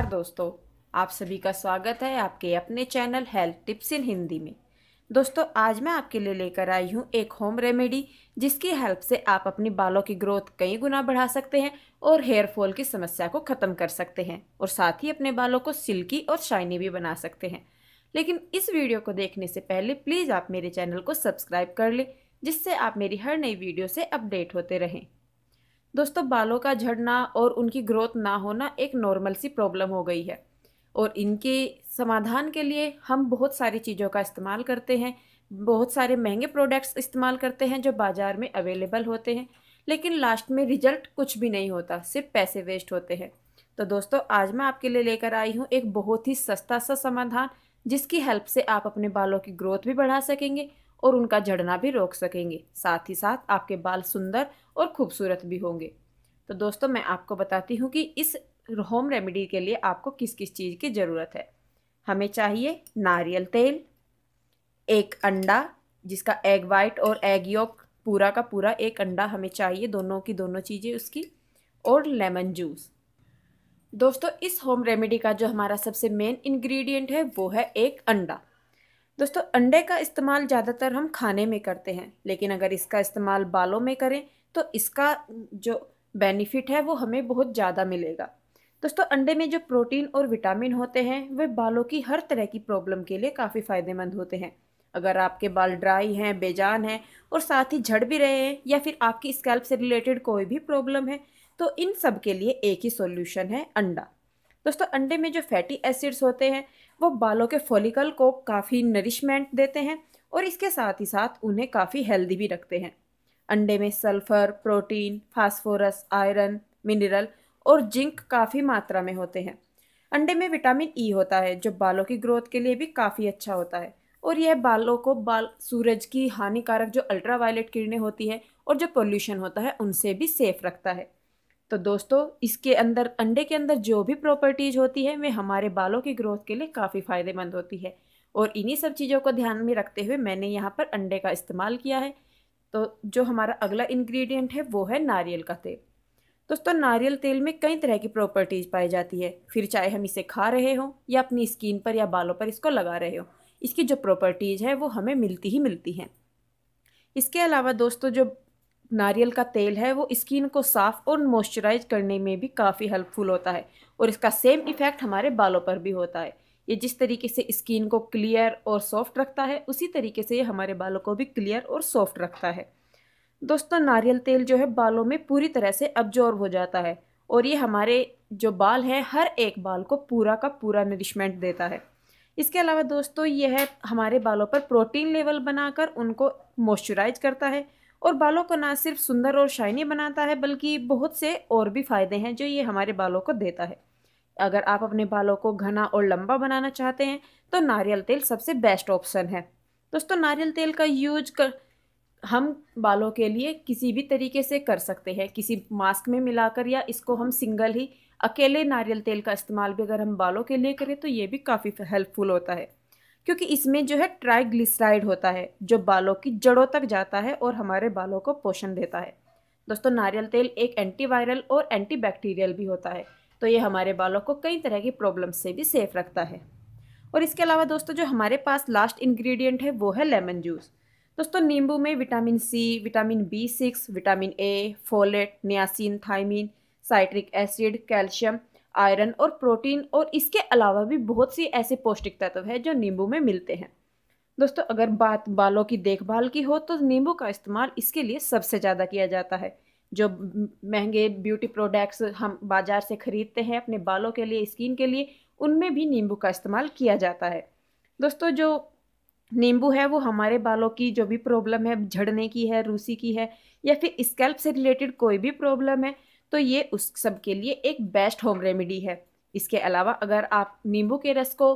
नमस्कार दोस्तों आप सभी का स्वागत है आपके अपने channel health tips in Hindi में दोस्तों आज मैं आपके लिए लेकर आई हूँ एक होम रेमेडी जिसकी हेल्प से आप अपनी बालों की ग्रोथ कई गुना बढ़ा सकते हैं और हेयर फॉल की समस्या को ख़त्म कर सकते हैं और साथ ही अपने बालों को सिल्की और शाइनी भी बना सकते हैं लेकिन इस वीडियो को देखने से पहले प्लीज़ आप मेरे चैनल को सब्सक्राइब कर लें जिससे आप मेरी हर नई वीडियो से अपडेट होते रहें दोस्तों बालों का झड़ना और उनकी ग्रोथ ना होना एक नॉर्मल सी प्रॉब्लम हो गई है और इनके समाधान के लिए हम बहुत सारी चीज़ों का इस्तेमाल करते हैं बहुत सारे महंगे प्रोडक्ट्स इस्तेमाल करते हैं जो बाज़ार में अवेलेबल होते हैं लेकिन लास्ट में रिजल्ट कुछ भी नहीं होता सिर्फ पैसे वेस्ट होते हैं तो दोस्तों आज मैं आपके लिए लेकर आई हूँ एक बहुत ही सस्ता सा समाधान जिसकी हेल्प से आप अपने बालों की ग्रोथ भी बढ़ा सकेंगे और उनका झड़ना भी रोक सकेंगे साथ ही साथ आपके बाल सुंदर और खूबसूरत भी होंगे तो दोस्तों मैं आपको बताती हूँ कि इस होम रेमेडी के लिए आपको किस किस चीज़ की ज़रूरत है हमें चाहिए नारियल तेल एक अंडा जिसका एग वाइट और एग योक पूरा का पूरा एक अंडा हमें चाहिए दोनों की दोनों चीज़ें उसकी और लेमन जूस दोस्तों इस होम रेमेडी का जो हमारा सबसे मेन इंग्रेडिएंट है वो है एक अंडा दोस्तों अंडे का इस्तेमाल ज़्यादातर हम खाने में करते हैं लेकिन अगर इसका इस्तेमाल बालों में करें तो इसका जो बेनिफिट है वो हमें बहुत ज़्यादा मिलेगा दोस्तों अंडे में जो प्रोटीन और विटामिन होते हैं वे बालों की हर तरह की प्रॉब्लम के लिए काफ़ी फ़ायदेमंद होते हैं अगर आपके बाल ड्राई हैं बेजान हैं और साथ ही झड़ भी रहे हैं या फिर आपकी स्कैल्प से रिलेटेड कोई भी प्रॉब्लम है तो इन सब के लिए एक ही सॉल्यूशन है अंडा दोस्तों अंडे में जो फैटी एसिड्स होते हैं वो बालों के फॉलिकल को काफ़ी नरिशमेंट देते हैं और इसके साथ ही साथ उन्हें काफ़ी हेल्दी भी रखते हैं अंडे में sulphur protein phosphorus iron mineral और जिंक काफ़ी मात्रा में होते हैं अंडे में विटामिन ई e होता है जो बालों की ग्रोथ के लिए भी काफ़ी अच्छा होता है और यह बालों को बाल सूरज की हानिकारक जो अल्ट्रावायलेट किरणें होती है और जो पोल्यूशन होता है उनसे भी सेफ रखता है तो दोस्तों इसके अंदर अंडे के अंदर जो भी प्रॉपर्टीज़ होती है वे हमारे बालों की ग्रोथ के लिए काफ़ी फ़ायदेमंद होती है और इन्हीं सब चीज़ों को ध्यान में रखते हुए मैंने यहाँ पर अंडे का इस्तेमाल किया है तो जो हमारा अगला इन्ग्रीडियंट है वो है नारियल का तेल दोस्तों नारियल तेल में कई तरह की प्रॉपर्टीज़ पाई जाती है फिर चाहे हम इसे खा रहे हों या अपनी स्किन पर या बालों पर इसको लगा रहे हों इसकी जो प्रॉपर्टीज़ है वो हमें मिलती ही मिलती हैं इसके अलावा दोस्तों जो नारियल का तेल है वो स्किन को साफ़ और मॉइस्चराइज करने में भी काफ़ी हेल्पफुल होता है और इसका सेम इफ़ेक्ट हमारे बालों पर भी होता है ये जिस तरीके से स्किन को क्लियर और सॉफ्ट रखता है उसी तरीके से ये हमारे बालों को भी क्लियर और सॉफ्ट रखता है दोस्तों नारियल तेल जो है बालों में पूरी तरह से अब्जॉर्ब हो जाता है और ये हमारे जो बाल हैं हर एक बाल को पूरा का पूरा नरिशमेंट देता है इसके अलावा दोस्तों यह हमारे बालों पर प्रोटीन लेवल बनाकर उनको मॉइस्चराइज करता है और बालों को ना सिर्फ सुंदर और शाइनी बनाता है बल्कि बहुत से और भी फ़ायदे हैं जो ये हमारे बालों को देता है अगर आप अपने बालों को घना और लंबा बनाना चाहते हैं तो नारियल तेल सबसे बेस्ट ऑप्शन है दोस्तों नारियल तेल का यूज कर हम बालों के लिए किसी भी तरीके से कर सकते हैं किसी मास्क में मिलाकर या इसको हम सिंगल ही अकेले नारियल तेल का इस्तेमाल भी अगर हम बालों के लिए करें तो ये भी काफ़ी हेल्पफुल होता है क्योंकि इसमें जो है ट्राइग्लिसराइड होता है जो बालों की जड़ों तक जाता है और हमारे बालों को पोषण देता है दोस्तों नारियल तेल एक एंटीवायरल और एंटीबैक्टीरियल भी होता है तो ये हमारे बालों को कई तरह की प्रॉब्लम से भी सेफ रखता है और इसके अलावा दोस्तों जो हमारे पास लास्ट इन्ग्रीडियंट है वो है लेमन जूस दोस्तों नींबू में vitamin C vitamin B six vitamin A folate niacin thiamine citric acid calcium iron और प्रोटीन और इसके अलावा भी बहुत सी ऐसे पौष्टिक तत्व हैं जो नींबू में मिलते हैं दोस्तों अगर बात बालों की देखभाल की हो तो नींबू का इस्तेमाल इसके लिए सबसे ज़्यादा किया जाता है जो महंगे ब्यूटी प्रोडक्ट्स हम बाज़ार से ख़रीदते हैं अपने बालों के लिए स्किन के लिए उनमें भी नींबू का इस्तेमाल किया जाता है दोस्तों जो नींबू है वो हमारे बालों की जो भी प्रॉब्लम है झड़ने की है रूसी की है या फिर स्कैल्प से रिलेटेड कोई भी प्रॉब्लम है तो ये उस सब के लिए एक बेस्ट होम रेमेडी है इसके अलावा अगर आप नींबू के रस को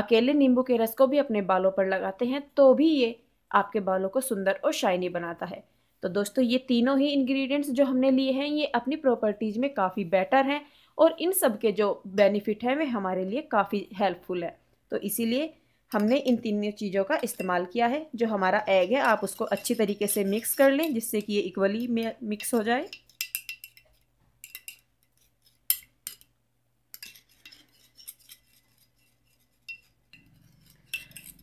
अकेले नींबू के रस को भी अपने बालों पर लगाते हैं तो भी ये आपके बालों को सुंदर और शाइनी बनाता है तो दोस्तों ये तीनों ही इंग्रेडिएंट्स जो हमने लिए हैं ये अपनी प्रॉपर्टीज़ में काफ़ी बेटर हैं और इन सब के जो बेनिफिट हैं वे हमारे लिए काफ़ी हेल्पफुल है तो इसीलिए हमने इन तीनों चीज़ों का इस्तेमाल किया है जो हमारा एग है आप उसको अच्छी तरीके से मिक्स कर लें जिससे कि ये इक्वली मिक्स हो जाए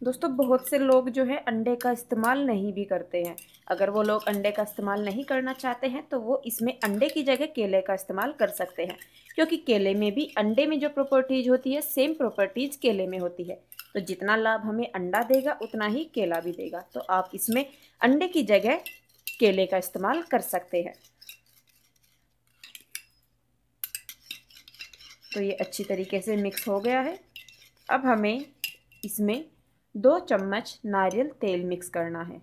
दोस्तों बहुत से लोग जो है अंडे का इस्तेमाल नहीं भी करते हैं अगर वो लोग अंडे का इस्तेमाल नहीं करना चाहते हैं तो वो इसमें अंडे की जगह केले का इस्तेमाल कर सकते हैं क्योंकि केले में भी अंडे में जो प्रॉपर्टीज़ होती है सेम प्रॉपर्टीज़ केले में होती है तो जितना लाभ हमें अंडा देगा उतना ही केला भी देगा तो आप इसमें अंडे की जगह केले का इस्तेमाल कर सकते हैं तो ये अच्छी तरीके से मिक्स हो गया है अब हमें इसमें दो चम्मच नारियल तेल मिक्स करना है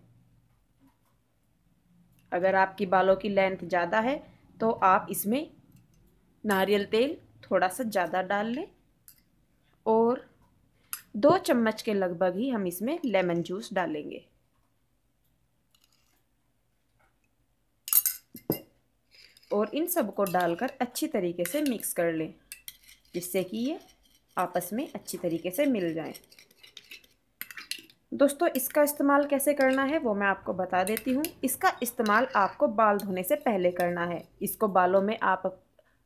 अगर आपकी बालों की लेंथ ज़्यादा है तो आप इसमें नारियल तेल थोड़ा सा ज़्यादा डाल लें और दो चम्मच के लगभग ही हम इसमें लेमन जूस डालेंगे और इन सबको डालकर अच्छी तरीके से मिक्स कर लें जिससे कि ये आपस में अच्छी तरीके से मिल जाएं दोस्तों इसका इस्तेमाल कैसे करना है वो मैं आपको बता देती हूँ इसका इस्तेमाल आपको बाल धोने से पहले करना है इसको बालों में आप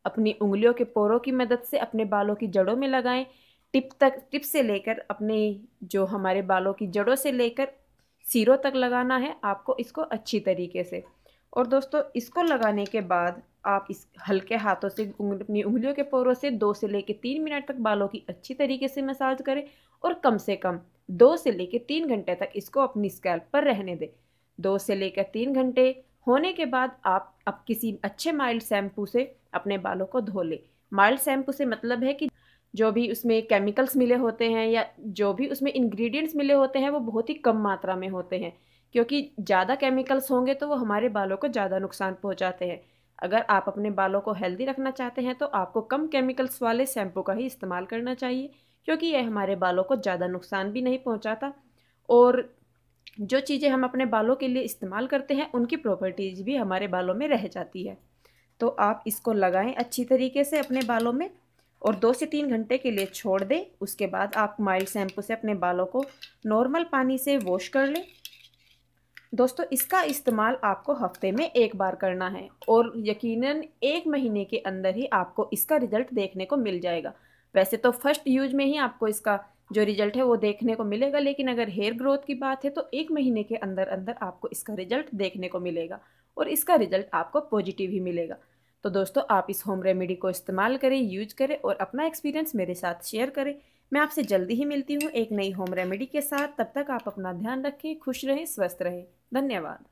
अपनी उंगलियों के पोरों की मदद से अपने बालों की जड़ों में लगाएं टिप तक टिप से लेकर अपने जो हमारे बालों की जड़ों से लेकर सिरों तक लगाना है आपको इसको अच्छी तरीके से और दोस्तों इसको लगाने के बाद आप इस हल्के हाथों से अपनी उंगलियों के पोरों से दो से लेकर तीन मिनट तक बालों की अच्छी तरीके से मसाज करें और कम से कम दो से लेकर तीन घंटे तक इसको अपनी स्कैल्प पर रहने दें दो से लेकर तीन घंटे होने के बाद आप अब किसी अच्छे माइल्ड शैम्पू से अपने बालों को धो लें माइल्ड शैम्पू से मतलब है कि जो भी उसमें केमिकल्स मिले होते हैं या जो भी उसमें इंग्रेडिएंट्स मिले होते हैं वो बहुत ही कम मात्रा में होते हैं क्योंकि ज़्यादा केमिकल्स होंगे तो वो हमारे बालों को ज़्यादा नुकसान पहुँचाते हैं अगर आप अपने बालों को हेल्दी रखना चाहते हैं तो आपको कम केमिकल्स वाले शैम्पू का ही इस्तेमाल करना चाहिए क्योंकि यह हमारे बालों को ज़्यादा नुकसान भी नहीं पहुँचाता और जो चीज़ें हम अपने बालों के लिए इस्तेमाल करते हैं उनकी प्रॉपर्टीज़ भी हमारे बालों में रह जाती है तो आप इसको लगाएं अच्छी तरीके से अपने बालों में और दो से तीन घंटे के लिए छोड़ दें उसके बाद आप माइल्ड शैम्पू से अपने बालों को नॉर्मल पानी से वॉश कर लें दोस्तों इसका इस्तेमाल आपको हफ्ते में एक बार करना है और यकीनन एक महीने के अंदर ही आपको इसका रिजल्ट देखने को मिल जाएगा वैसे तो फर्स्ट यूज में ही आपको इसका जो रिजल्ट है वो देखने को मिलेगा लेकिन अगर हेयर ग्रोथ की बात है तो एक महीने के अंदर अंदर आपको इसका रिजल्ट देखने को मिलेगा और इसका रिजल्ट आपको पॉजिटिव ही मिलेगा तो दोस्तों आप इस होम रेमेडी को इस्तेमाल करें यूज करें और अपना एक्सपीरियंस मेरे साथ शेयर करें मैं आपसे जल्दी ही मिलती हूँ एक नई होम रेमेडी के साथ तब तक आप अपना ध्यान रखें खुश रहें स्वस्थ रहें धन्यवाद